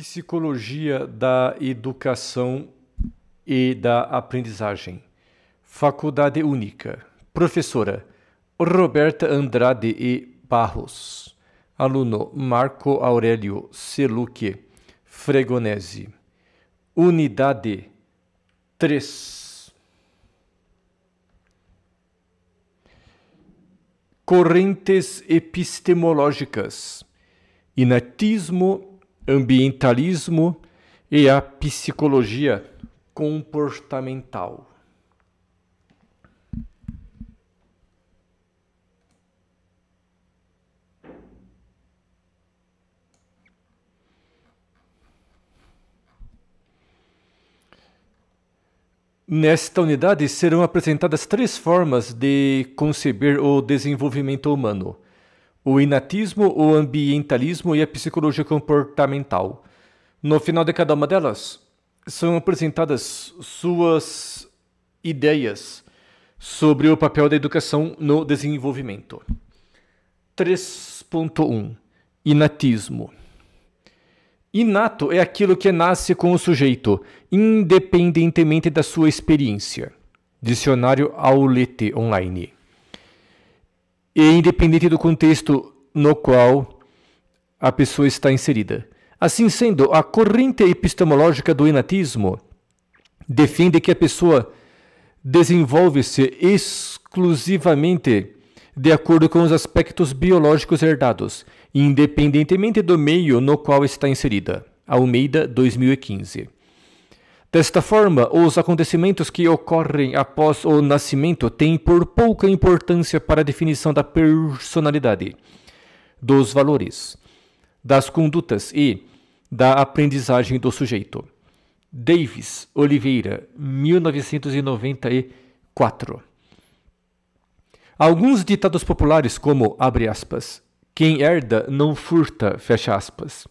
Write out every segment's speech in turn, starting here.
Psicologia da Educação e da Aprendizagem. Faculdade Única. Professora Roberta Andrade e Barros. Aluno Marco Aurélio Seluque Fregonese. Unidade 3. Correntes epistemológicas. Inatismo ambientalismo e a psicologia comportamental. Nesta unidade serão apresentadas três formas de conceber o desenvolvimento humano: o inatismo, o ambientalismo e a psicologia comportamental. No final de cada uma delas, são apresentadas suas ideias sobre o papel da educação no desenvolvimento. 3.1 Inatismo Inato é aquilo que nasce com o sujeito, independentemente da sua experiência. Dicionário Aulete Online e independente do contexto no qual a pessoa está inserida. Assim sendo, a corrente epistemológica do enatismo defende que a pessoa desenvolve-se exclusivamente de acordo com os aspectos biológicos herdados, independentemente do meio no qual está inserida. Almeida, 2015. Desta forma, os acontecimentos que ocorrem após o nascimento têm por pouca importância para a definição da personalidade, dos valores, das condutas e da aprendizagem do sujeito. Davis Oliveira, 1994. Alguns ditados populares como abre aspas, quem herda não furta, fecha aspas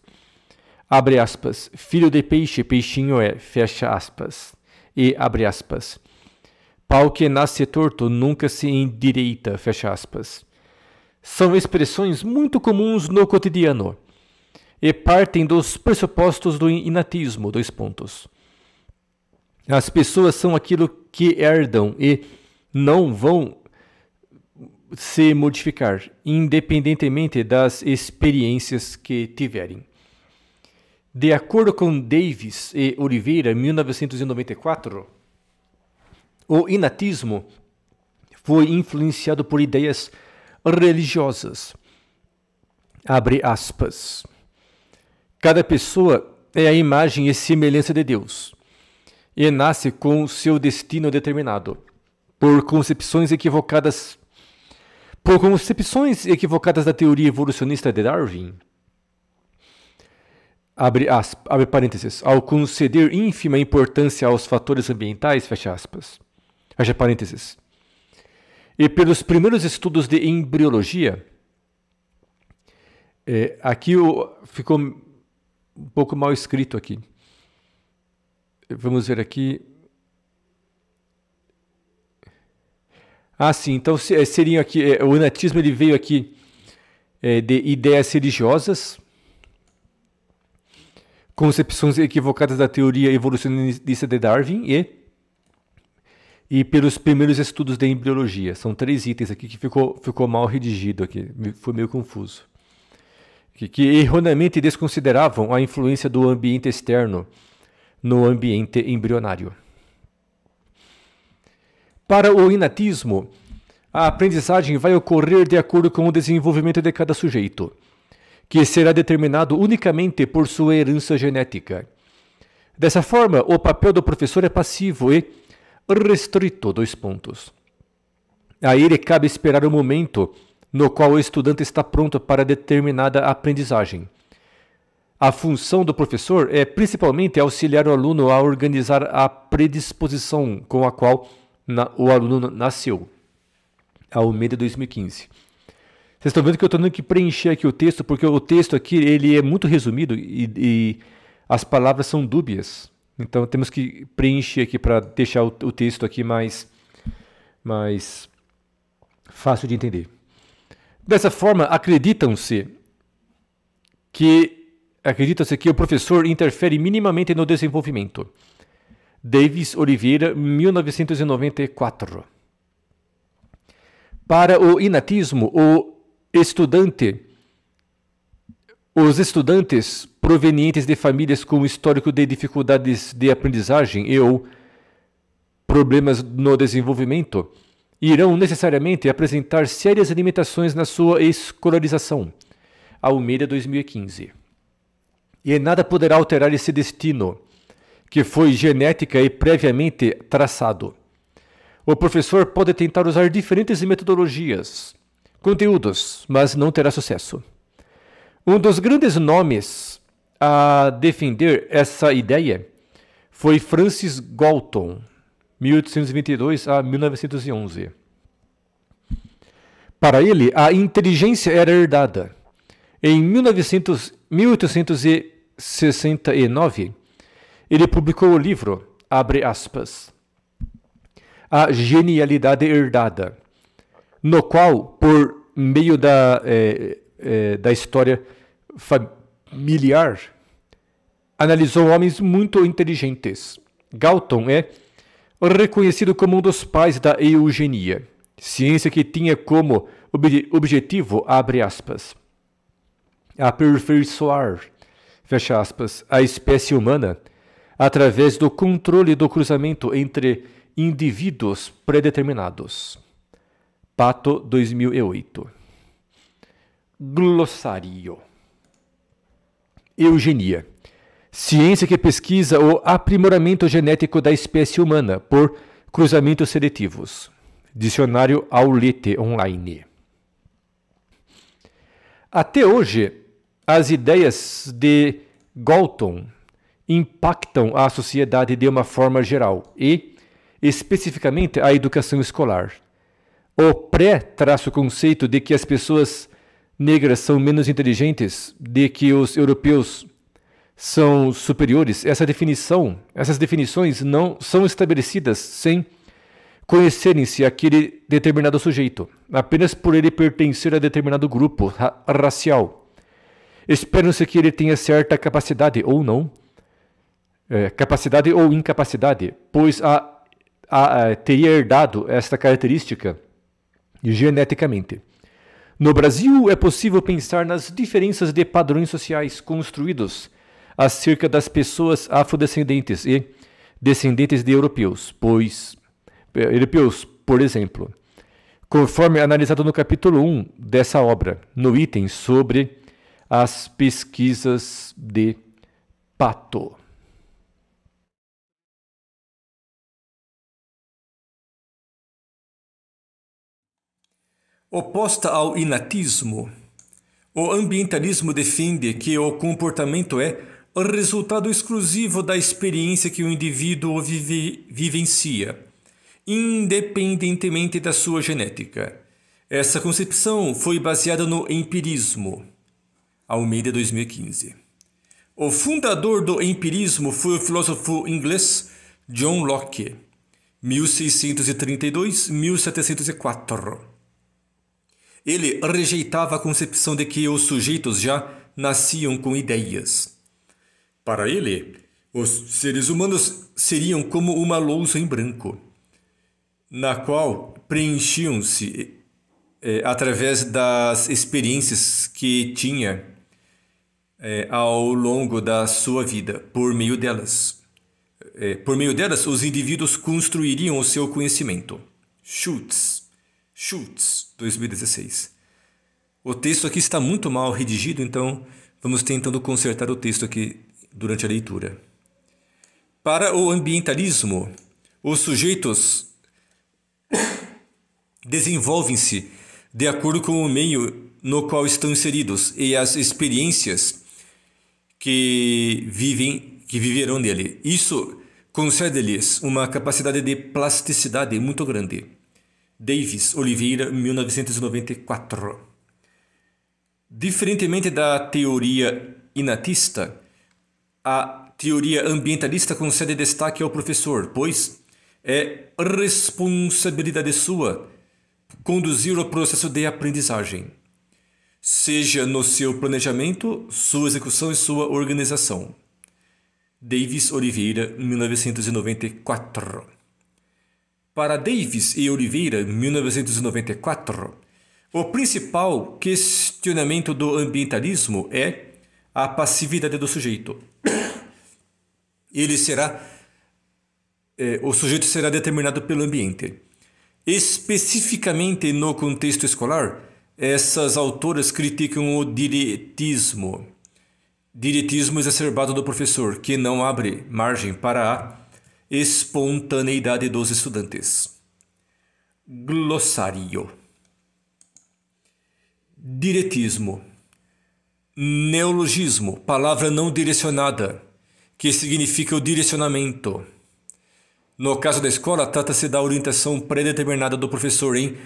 abre aspas, filho de peixe, peixinho é, fecha aspas, e abre aspas, pau que nasce torto nunca se endireita, fecha aspas. São expressões muito comuns no cotidiano e partem dos pressupostos do inatismo, dois pontos. As pessoas são aquilo que herdam e não vão se modificar, independentemente das experiências que tiverem. De acordo com Davis e Oliveira, 1994, o inatismo foi influenciado por ideias religiosas. Abre aspas. Cada pessoa é a imagem e semelhança de Deus e nasce com seu destino determinado por concepções equivocadas por concepções equivocadas da teoria evolucionista de Darwin abre, aspas, abre parênteses, ao conceder ínfima importância aos fatores ambientais, fecha aspas, fecha parênteses, e pelos primeiros estudos de embriologia, é, aqui o, ficou um pouco mal escrito aqui. Vamos ver aqui. Ah, sim. Então é, seriam aqui. É, o anatismo ele veio aqui é, de ideias religiosas concepções equivocadas da teoria evolucionista de Darwin e e pelos primeiros estudos de embriologia. São três itens aqui que ficou, ficou mal redigido aqui, foi meio confuso. Que, que erroneamente desconsideravam a influência do ambiente externo no ambiente embrionário. Para o inatismo, a aprendizagem vai ocorrer de acordo com o desenvolvimento de cada sujeito que será determinado unicamente por sua herança genética. Dessa forma, o papel do professor é passivo e restrito dois pontos. A ele cabe esperar o momento no qual o estudante está pronto para determinada aprendizagem. A função do professor é principalmente auxiliar o aluno a organizar a predisposição com a qual na, o aluno nasceu. Almeida 2015. Vocês estão vendo que eu estou tendo que preencher aqui o texto, porque o texto aqui ele é muito resumido e, e as palavras são dúbias. Então temos que preencher aqui para deixar o, o, texto aqui mais, mais fácil de entender. Dessa forma, acreditam-se que acreditam-se que o professor interfere minimamente no desenvolvimento. Davis Oliveira, 1994. Para o inatismo, o estudante. Os estudantes provenientes de famílias com histórico de dificuldades de aprendizagem e ou problemas no desenvolvimento irão necessariamente apresentar sérias limitações na sua escolarização. Almeida 2015. E nada poderá alterar esse destino, que foi genética e previamente traçado. O professor pode tentar usar diferentes metodologias, conteúdos, mas não terá sucesso. Um dos grandes nomes a defender essa ideia foi Francis Galton, 1822 a 1911. Para ele, a inteligência era herdada. Em 1900, 1869, ele publicou o livro, abre aspas, A Genialidade Herdada, no qual, por meio da, é, é, da história familiar, analisou homens muito inteligentes. Galton é reconhecido como um dos pais da eugenia, ciência que tinha como ob objetivo, abre aspas, aperfeiçoar, fecha aspas, a espécie humana através do controle do cruzamento entre indivíduos predeterminados. Pato 2008. Glossário. Eugenia. Ciência que pesquisa o aprimoramento genético da espécie humana por cruzamentos seletivos. Dicionário Aulete Online. Até hoje, as ideias de Galton impactam a sociedade de uma forma geral e, especificamente, a educação escolar o pré-conceito de que as pessoas negras são menos inteligentes, de que os europeus são superiores, essa definição, essas definições não são estabelecidas sem conhecerem-se aquele determinado sujeito, apenas por ele pertencer a determinado grupo ra racial. Esperam-se que ele tenha certa capacidade ou não, é, capacidade ou incapacidade, pois a, a, a teria herdado esta característica geneticamente. No Brasil, é possível pensar nas diferenças de padrões sociais construídos acerca das pessoas afrodescendentes e descendentes de europeus, pois eh, europeus, por exemplo, conforme analisado no capítulo 1 dessa obra, no item sobre as pesquisas de Pato. Oposta ao inatismo, o ambientalismo defende que o comportamento é o resultado exclusivo da experiência que o indivíduo vive, vivencia, independentemente da sua genética. Essa concepção foi baseada no empirismo. Almeida 2015. O fundador do empirismo foi o filósofo inglês John Locke, 1632-1704 ele rejeitava a concepção de que os sujeitos já nasciam com ideias. Para ele, os seres humanos seriam como uma lousa em branco, na qual preenchiam-se é, através das experiências que tinha é, ao longo da sua vida, por meio delas. É, por meio delas, os indivíduos construiriam o seu conhecimento. Schultz. Schultz, 2016. O texto aqui está muito mal redigido, então vamos tentando consertar o texto aqui durante a leitura. Para o ambientalismo, os sujeitos desenvolvem-se de acordo com o meio no qual estão inseridos e as experiências que vivem que viverão nele. Isso concede-lhes uma capacidade de plasticidade muito grande. Davis Oliveira, 1994. Diferentemente da teoria inatista, a teoria ambientalista concede destaque ao professor, pois é responsabilidade sua conduzir o processo de aprendizagem, seja no seu planejamento, sua execução e sua organização. Davis Oliveira, 1994. Para Davis e Oliveira, 1994, o principal questionamento do ambientalismo é a passividade do sujeito. Ele será é, o sujeito será determinado pelo ambiente. Especificamente no contexto escolar, essas autoras criticam o diretismo, diretismo exacerbado do professor, que não abre margem para a espontaneidade dos estudantes. Glossário. Diretismo. Neologismo, palavra não direcionada, que significa o direcionamento. No caso da escola, trata-se da orientação predeterminada do professor em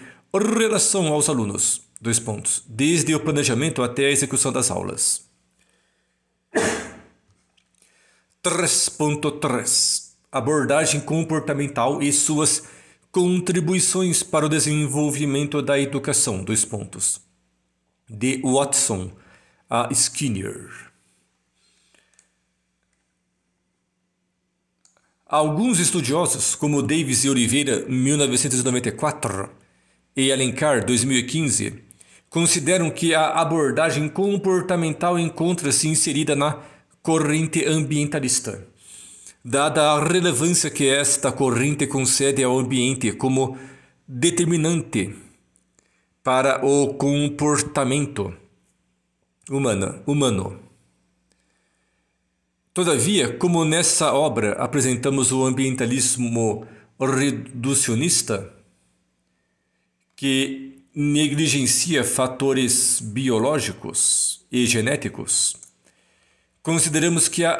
relação aos alunos. Dois pontos. Desde o planejamento até a execução das aulas. 3.3 abordagem comportamental e suas contribuições para o desenvolvimento da educação. Dois pontos. De Watson a Skinner. Alguns estudiosos, como Davis e Oliveira, 1994, e Alencar, 2015, consideram que a abordagem comportamental encontra-se inserida na corrente ambientalista dada a relevância que esta corrente concede ao ambiente como determinante para o comportamento humana, humano. Todavia, como nessa obra apresentamos o ambientalismo reducionista, que negligencia fatores biológicos e genéticos, Consideramos que a,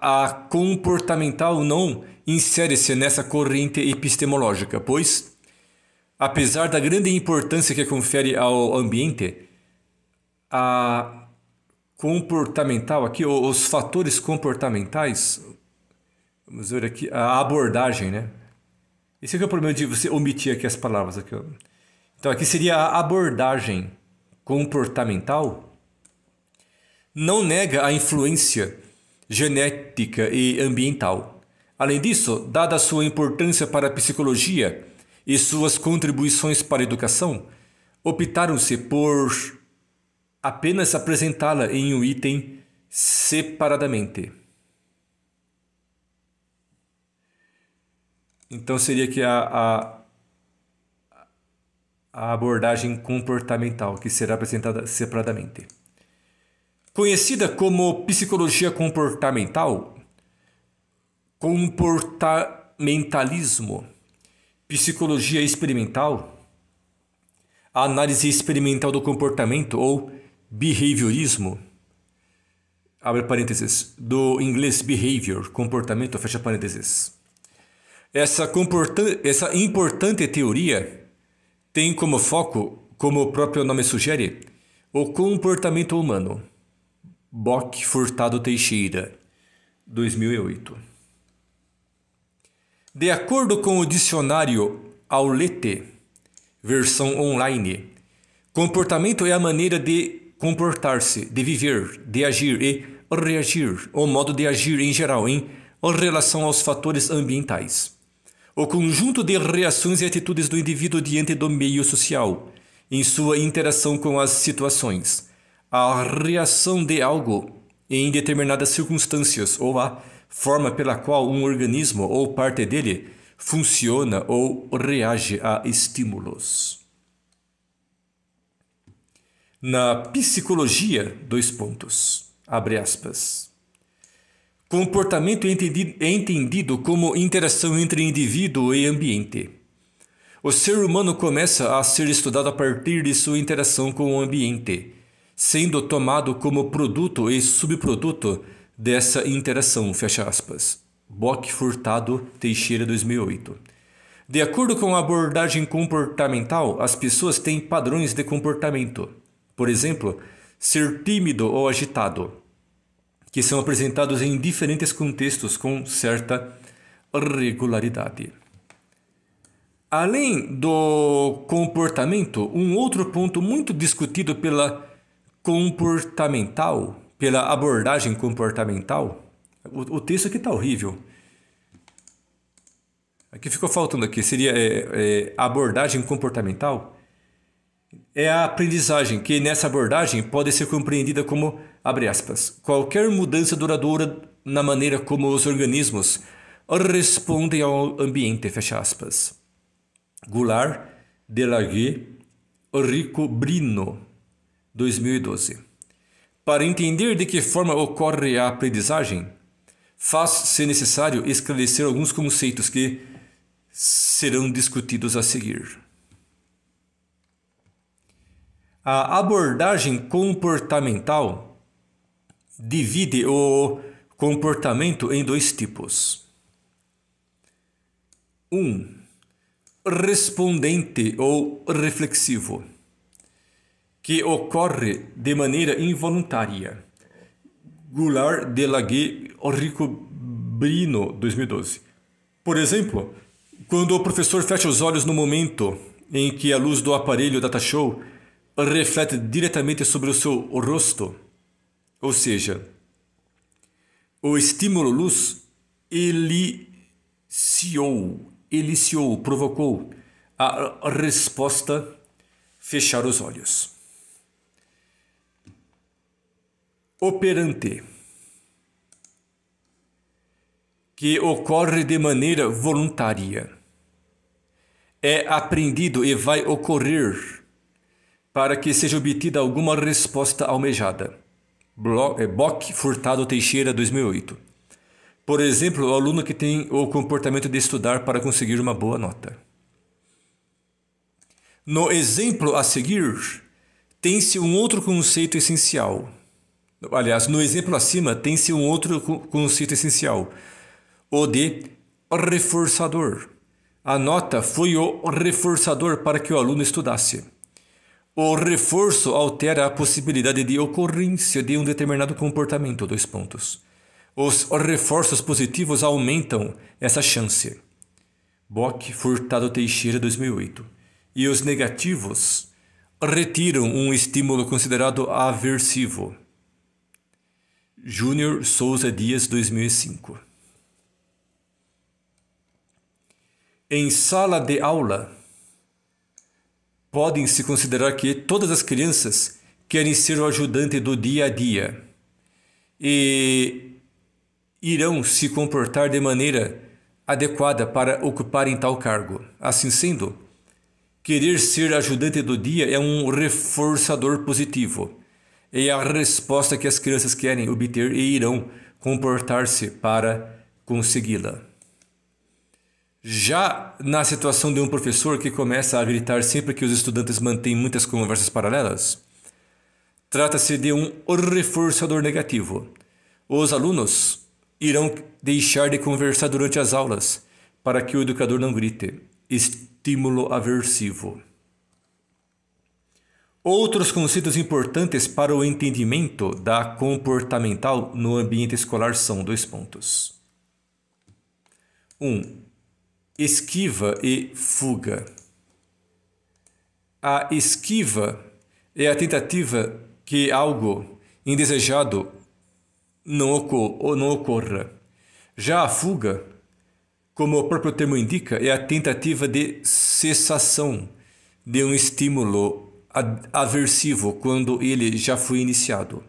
a, a comportamental não insere-se nessa corrente epistemológica, pois, apesar da grande importância que confere ao ambiente, a comportamental aqui, os fatores comportamentais, vamos ver aqui, a abordagem, né? Esse aqui é o problema de você omitir aqui as palavras. Aqui, Então, aqui seria a abordagem comportamental não nega a influência genética e ambiental. Além disso, dada sua importância para a psicologia e suas contribuições para a educação, optaram-se por apenas apresentá-la em um item separadamente. Então seria que a, a, a abordagem comportamental que será apresentada separadamente conhecida como psicologia comportamental, comportamentalismo, psicologia experimental, análise experimental do comportamento ou behaviorismo, abre parênteses, do inglês behavior, comportamento, fecha parênteses. Essa, essa importante teoria tem como foco, como o próprio nome sugere, o comportamento humano. Bock, Furtado Teixeira, 2008. De acordo com o dicionário Aulete, versão online, comportamento é a maneira de comportar-se, de viver, de agir e reagir, o modo de agir em geral em relação aos fatores ambientais. O conjunto de reações e atitudes do indivíduo diante do meio social, em sua interação com as situações a reação de algo em determinadas circunstâncias ou a forma pela qual um organismo ou parte dele funciona ou reage a estímulos. Na psicologia, dois pontos, abre aspas. Comportamento é entendido, é entendido como interação entre indivíduo e ambiente. O ser humano começa a ser estudado a partir de sua interação com o ambiente sendo tomado como produto e subproduto dessa interação, fecha aspas. Bock Furtado, Teixeira 2008. De acordo com a abordagem comportamental, as pessoas têm padrões de comportamento. Por exemplo, ser tímido ou agitado, que são apresentados em diferentes contextos com certa regularidade. Além do comportamento, um outro ponto muito discutido pela comportamental, pela abordagem comportamental. O, o texto aqui está horrível. Aqui ficou faltando aqui, seria é, é, abordagem comportamental. É a aprendizagem que nessa abordagem pode ser compreendida como, abre aspas, qualquer mudança duradoura na maneira como os organismos respondem ao ambiente, fecha aspas. Goulart, Delague, Rico Brino, 2012. Para entender de que forma ocorre a aprendizagem, faz-se necessário esclarecer alguns conceitos que serão discutidos a seguir. A abordagem comportamental divide o comportamento em dois tipos. 1. Um, respondente ou reflexivo que ocorre de maneira involuntária. Goulart de Lague Brino, 2012. Por exemplo, quando o professor fecha os olhos no momento em que a luz do aparelho datashow reflete diretamente sobre o seu rosto, ou seja, o estímulo luz eliciou, eliciou, provocou a resposta fechar os olhos. operante, que ocorre de maneira voluntária, é aprendido e vai ocorrer para que seja obtida alguma resposta almejada. É, Bock Furtado Teixeira, 2008. Por exemplo, o aluno que tem o comportamento de estudar para conseguir uma boa nota. No exemplo a seguir, tem-se um outro conceito essencial Aliás, no exemplo acima tem-se um outro conceito essencial, o de reforçador. A nota foi o reforçador para que o aluno estudasse. O reforço altera a possibilidade de ocorrência de um determinado comportamento, dois pontos. Os reforços positivos aumentam essa chance. Bock, Furtado Teixeira, 2008. E os negativos retiram um estímulo considerado aversivo. Júnior Souza Dias, 2005. Em sala de aula, podem-se considerar que todas as crianças querem ser o ajudante do dia a dia e irão se comportar de maneira adequada para ocuparem tal cargo. Assim sendo, querer ser ajudante do dia é um reforçador positivo é a resposta que as crianças querem obter e irão comportar-se para consegui-la. Já na situação de um professor que começa a habilitar sempre que os estudantes mantêm muitas conversas paralelas, trata-se de um reforçador negativo. Os alunos irão deixar de conversar durante as aulas para que o educador não grite. Estímulo aversivo. Outros conceitos importantes para o entendimento da comportamental no ambiente escolar são dois pontos. 1. Um, esquiva e fuga. A esquiva é a tentativa que algo indesejado não, ocor não ocorra. Já a fuga, como o próprio termo indica, é a tentativa de cessação de um estímulo aversivo quando ele já foi iniciado.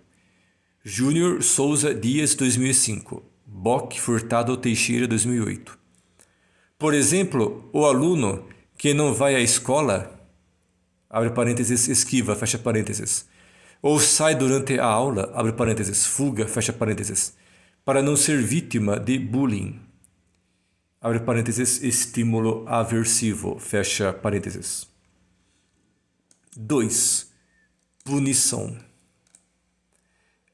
Júnior Souza Dias, 2005. Bock Furtado Teixeira, 2008. Por exemplo, o aluno que não vai à escola, abre parênteses, esquiva, fecha parênteses, ou sai durante a aula, abre parênteses, fuga, fecha parênteses, para não ser vítima de bullying, abre parênteses, estímulo aversivo, fecha parênteses. 2. Punição.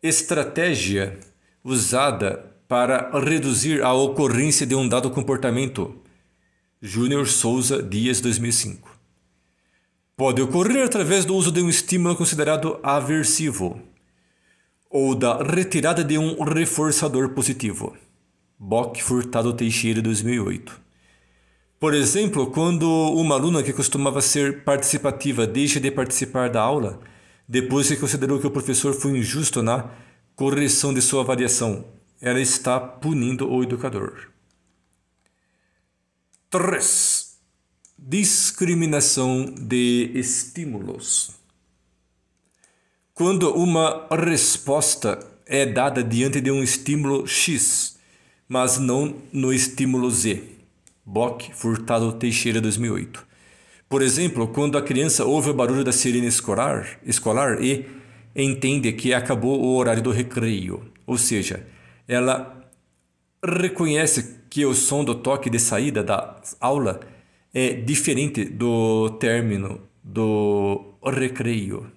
Estratégia usada para reduzir a ocorrência de um dado comportamento. Júnior Souza Dias, 2005. Pode ocorrer através do uso de um estímulo considerado aversivo ou da retirada de um reforçador positivo. Bock Furtado Teixeira, 2008. Por exemplo, quando uma aluna que costumava ser participativa deixa de participar da aula, depois que considerou que o professor foi injusto na correção de sua avaliação, ela está punindo o educador. 3. Discriminação de estímulos. Quando uma resposta é dada diante de um estímulo X, mas não no estímulo Z. Bock, Furtado, Teixeira, 2008. Por exemplo, quando a criança ouve o barulho da sirene escolar, escolar e entende que acabou o horário do recreio, ou seja, ela reconhece que o som do toque de saída da aula é diferente do término do recreio.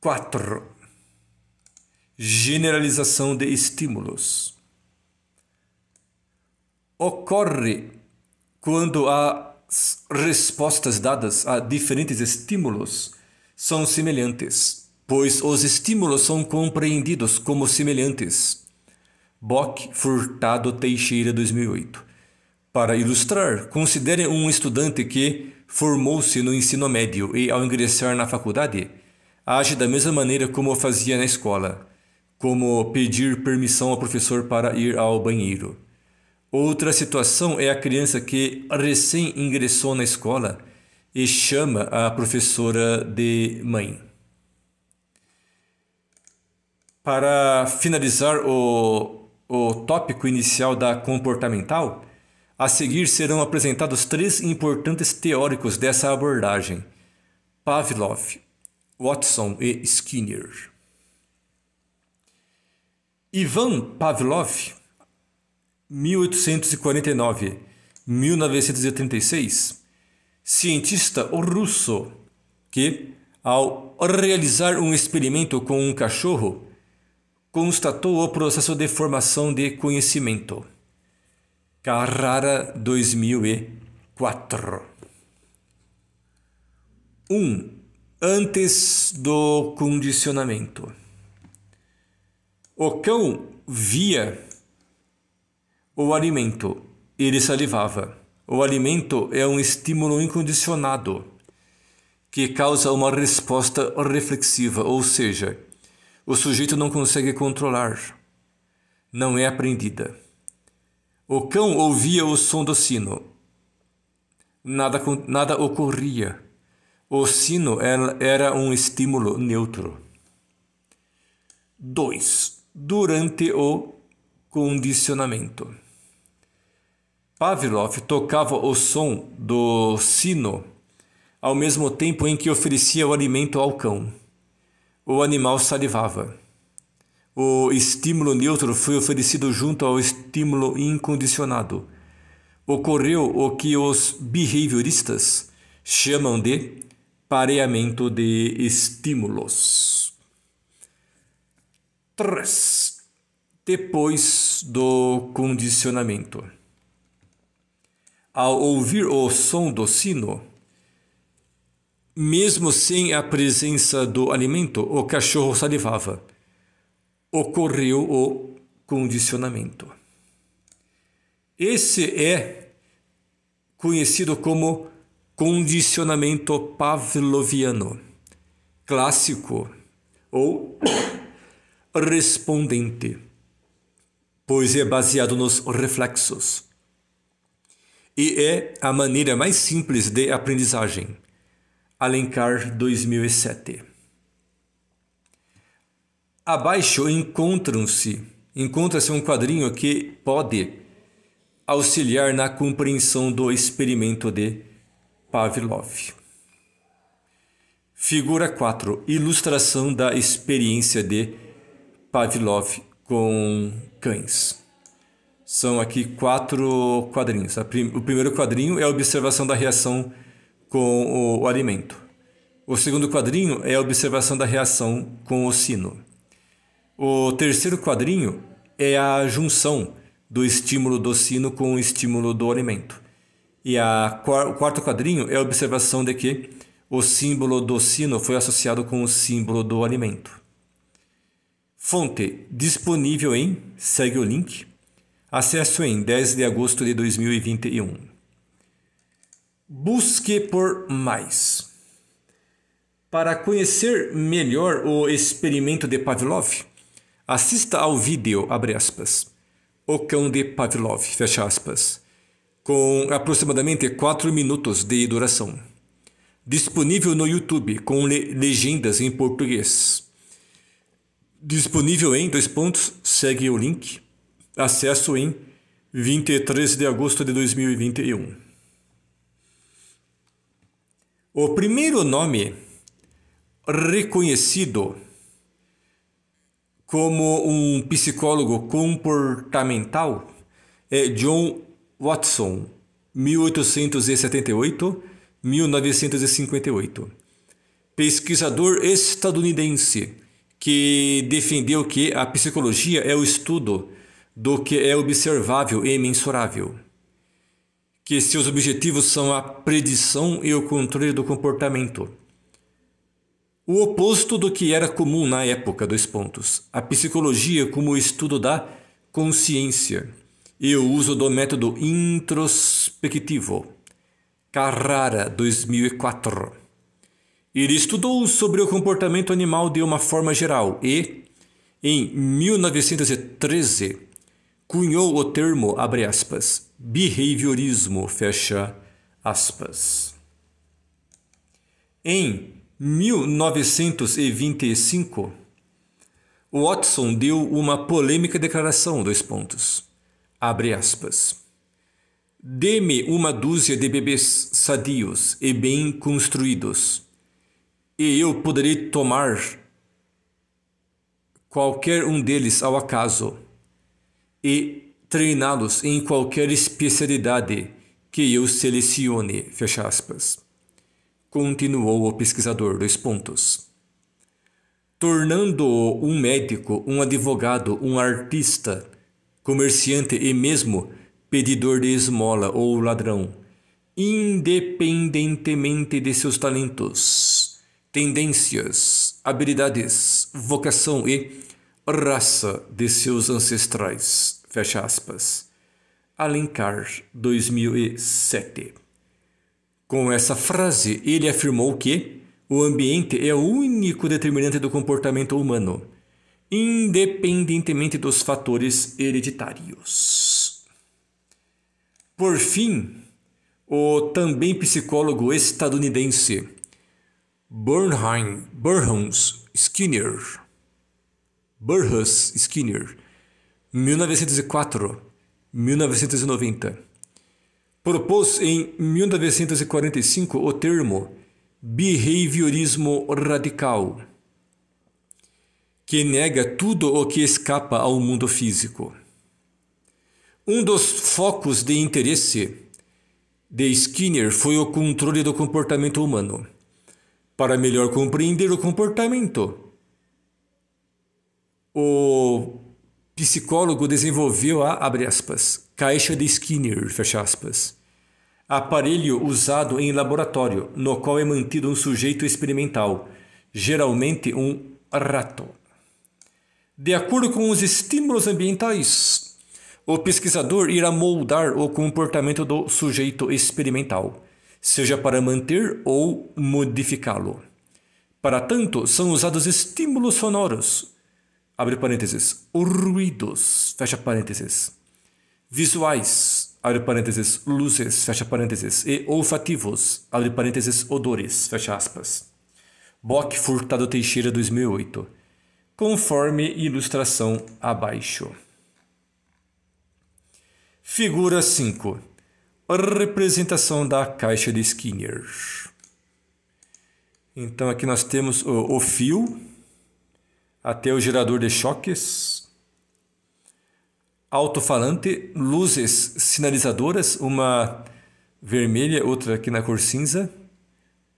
4. Generalização de estímulos ocorre quando as respostas dadas a diferentes estímulos são semelhantes, pois os estímulos são compreendidos como semelhantes. Bock, Furtado, Teixeira, 2008. Para ilustrar, considere um estudante que formou-se no ensino médio e, ao ingressar na faculdade, age da mesma maneira como fazia na escola, como pedir permissão ao professor para ir ao banheiro. Outra situação é a criança que recém ingressou na escola e chama a professora de mãe. Para finalizar o, o tópico inicial da comportamental, a seguir serão apresentados três importantes teóricos dessa abordagem: Pavlov, Watson e Skinner. Ivan Pavlov 1849, 1936 cientista russo que, ao realizar um experimento com um cachorro, constatou o processo de formação de conhecimento. Carrara 2004. 1. Um, antes do condicionamento. O cão via o alimento. Ele salivava. O alimento é um estímulo incondicionado que causa uma resposta reflexiva, ou seja, o sujeito não consegue controlar, não é aprendida. O cão ouvia o som do sino. Nada, nada ocorria. O sino era um estímulo neutro. 2. Durante o condicionamento. Pavlov tocava o som do sino ao mesmo tempo em que oferecia o alimento ao cão. O animal salivava. O estímulo neutro foi oferecido junto ao estímulo incondicionado. Ocorreu o que os behavioristas chamam de pareamento de estímulos. 3. Depois do condicionamento ao ouvir o som do sino, mesmo sem a presença do alimento, o cachorro salivava. Ocorreu o condicionamento. Esse é conhecido como condicionamento pavloviano, clássico ou respondente, pois é baseado nos reflexos e é a maneira mais simples de aprendizagem. Alencar 2007. Abaixo encontram-se encontra-se um quadrinho que pode auxiliar na compreensão do experimento de Pavlov. Figura 4. Ilustração da experiência de Pavlov com cães. São aqui quatro quadrinhos. o primeiro quadrinho é a observação da reação com o, o alimento. O segundo quadrinho é a observação da reação com o sino. O terceiro quadrinho é a junção do estímulo do sino com o estímulo do alimento. E a, o quarto quadrinho é a observação de que o símbolo do sino foi associado com o símbolo do alimento. Fonte disponível em segue o link Acesso em 10 de agosto de 2021. Busque por mais. Para conhecer melhor o experimento de Pavlov, assista ao vídeo, aspas, O Cão de Pavlov, aspas, com aproximadamente 4 minutos de duração. Disponível no YouTube com le legendas em português. Disponível em dois pontos, segue o link acesso em 23 de agosto de 2021. O primeiro nome reconhecido como um psicólogo comportamental é John Watson, 1878-1958, pesquisador estadunidense que defendeu que a psicologia é o estudo do que é observável e mensurável. Que seus objetivos são a predição e o controle do comportamento. O oposto do que era comum na época, dois pontos. A psicologia como o estudo da consciência e o uso do método introspectivo. Carrara, 2004. Ele estudou sobre o comportamento animal de uma forma geral e, em 1913, cunhou o termo, abre aspas, behaviorismo, fecha aspas. Em 1925, Watson deu uma polêmica declaração, dois pontos, abre aspas. Dê-me uma dúzia de bebês sadios e bem construídos, e eu poderei tomar qualquer um deles ao acaso e treiná-los em qualquer especialidade que eu selecione. Fecha aspas. Continuou o pesquisador dos pontos. Tornando-o um médico, um advogado, um artista, comerciante e mesmo pedidor de esmola ou ladrão, independentemente de seus talentos, tendências, habilidades, vocação e raça de seus ancestrais. Fecha aspas. Alencar, 2007. Com essa frase, ele afirmou que o ambiente é o único determinante do comportamento humano, independentemente dos fatores hereditários. Por fim, o também psicólogo estadunidense Bernheim Burhans Skinner, Burhus Skinner 1904, 1990. Propôs em 1945 o termo behaviorismo radical, que nega tudo o que escapa ao mundo físico. Um dos focos de interesse de Skinner foi o controle do comportamento humano. Para melhor compreender o comportamento, o psicólogo desenvolveu a, abre aspas, caixa de Skinner, fecha aspas, aparelho usado em laboratório, no qual é mantido um sujeito experimental, geralmente um rato. De acordo com os estímulos ambientais, o pesquisador irá moldar o comportamento do sujeito experimental, seja para manter ou modificá-lo. Para tanto, são usados estímulos sonoros, abre parênteses, ruídos, fecha parênteses, visuais, abre parênteses, luzes, fecha parênteses, e olfativos, abre parênteses, odores, fecha aspas. Bock Furtado Teixeira 2008, conforme ilustração abaixo. Figura 5. Representação da caixa de Skinner. Então aqui nós temos o, o fio até o gerador de choques, alto-falante, luzes sinalizadoras, uma vermelha, outra aqui na cor cinza,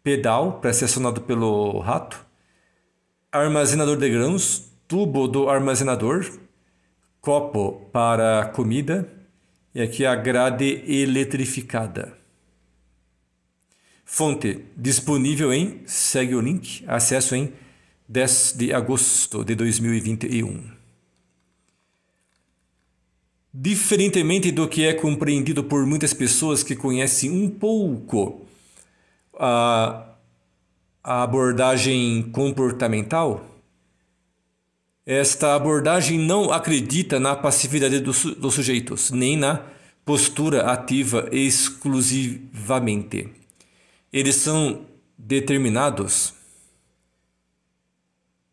pedal para ser acionado pelo rato, armazenador de grãos, tubo do armazenador, copo para comida e aqui a grade eletrificada. Fonte disponível em segue o link, acesso em 10 de agosto de 2021. Diferentemente do que é compreendido por muitas pessoas que conhecem um pouco a, a abordagem comportamental, esta abordagem não acredita na passividade dos, dos sujeitos, nem na postura ativa exclusivamente. Eles são determinados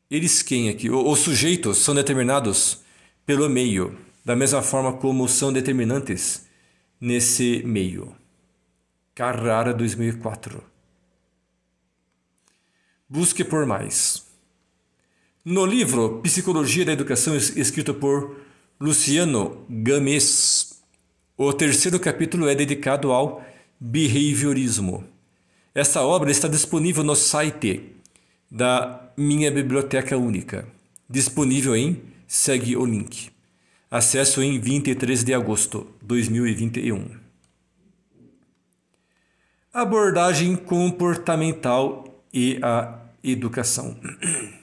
eles quem aqui? Os sujeitos são determinados pelo meio, da mesma forma como são determinantes nesse meio. Carrara 2004. Busque por mais. No livro Psicologia da Educação, escrito por Luciano Games, o terceiro capítulo é dedicado ao behaviorismo. Essa obra está disponível no site da minha biblioteca única, disponível em segue o link. Acesso em 23 de agosto de 2021. Abordagem comportamental e a educação.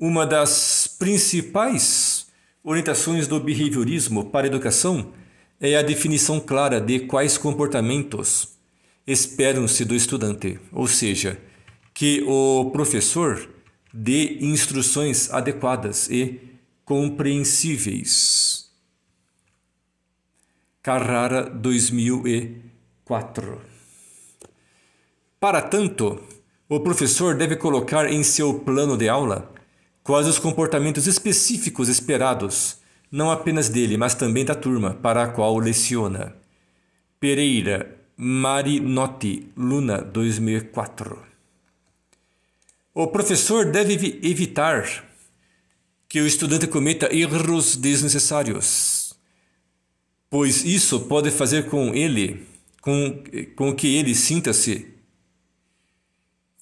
Uma das principais orientações do behaviorismo para a educação é a definição clara de quais comportamentos esperam-se do estudante, ou seja, que o professor dê instruções adequadas e compreensíveis. Carrara 2004. Para tanto, o professor deve colocar em seu plano de aula quais os comportamentos específicos esperados, não apenas dele, mas também da turma para a qual leciona. Pereira, Marinotti, Luna, 2004. O professor deve evitar que o estudante cometa erros desnecessários, pois isso pode fazer com ele, com, com que ele sinta-se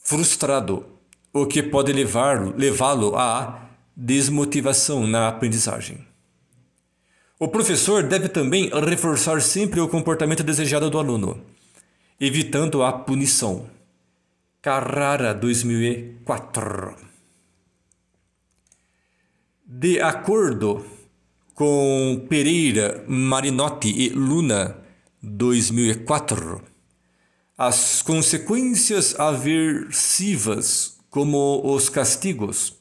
frustrado, o que pode levá-lo levá à desmotivação na aprendizagem. O professor deve também reforçar sempre o comportamento desejado do aluno, evitando a punição. Carrara 2004. De acordo com Pereira, Marinotti e Luna 2004, as consequências aversivas, como os castigos,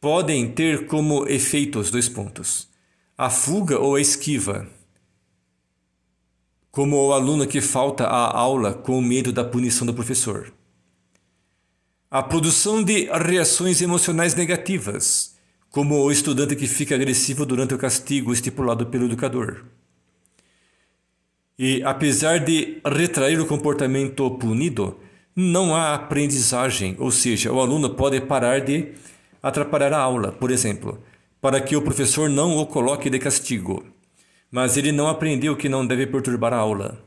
podem ter como efeitos dois pontos: a fuga ou a esquiva. Como o aluno que falta à aula com medo da punição do professor a produção de reações emocionais negativas, como o estudante que fica agressivo durante o castigo estipulado pelo educador. E apesar de retrair o comportamento punido, não há aprendizagem, ou seja, o aluno pode parar de atrapalhar a aula, por exemplo, para que o professor não o coloque de castigo. Mas ele não aprendeu que não deve perturbar a aula.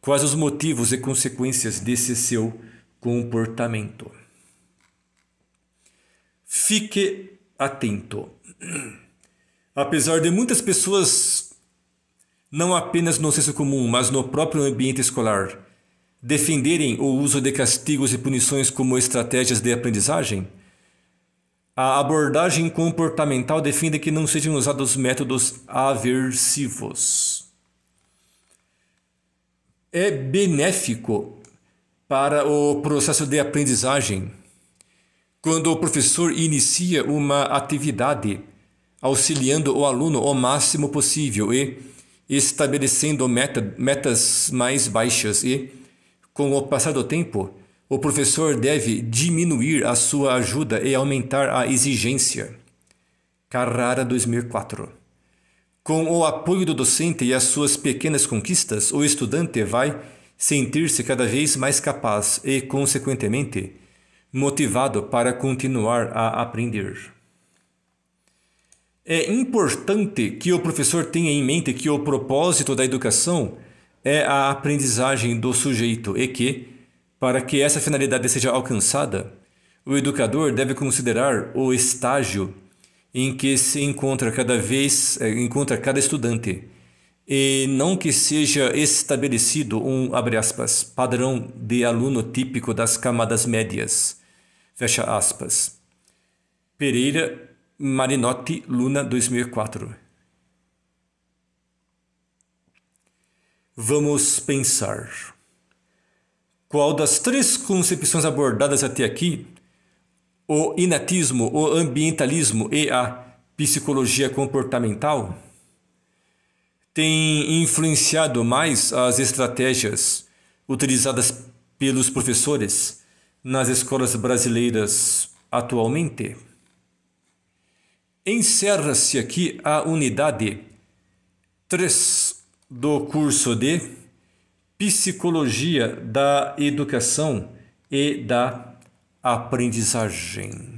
Quais os motivos e consequências desse seu comportamento? Fique atento. Apesar de muitas pessoas, não apenas no senso comum, mas no próprio ambiente escolar, defenderem o uso de castigos e punições como estratégias de aprendizagem, a abordagem comportamental defende que não sejam usados métodos aversivos. É benéfico para o processo de aprendizagem quando o professor inicia uma atividade, auxiliando o aluno o máximo possível e estabelecendo meta, metas mais baixas e, com o passar do tempo, o professor deve diminuir a sua ajuda e aumentar a exigência. Carrara 2004. Com o apoio do docente e as suas pequenas conquistas, o estudante vai sentir-se cada vez mais capaz e, consequentemente, motivado para continuar a aprender. É importante que o professor tenha em mente que o propósito da educação é a aprendizagem do sujeito e que, para que essa finalidade seja alcançada, o educador deve considerar o estágio em que se encontra cada vez eh, encontra cada estudante e não que seja estabelecido um aspas, padrão de aluno típico das camadas médias Fecha aspas. Pereira Marinotti Luna 2004. Vamos pensar. Qual das três concepções abordadas até aqui, o inatismo, o ambientalismo e a psicologia comportamental, tem influenciado mais as estratégias utilizadas pelos professores nas escolas brasileiras atualmente? Encerra-se aqui a unidade 3 do curso de Psicologia da Educação e da Aprendizagem.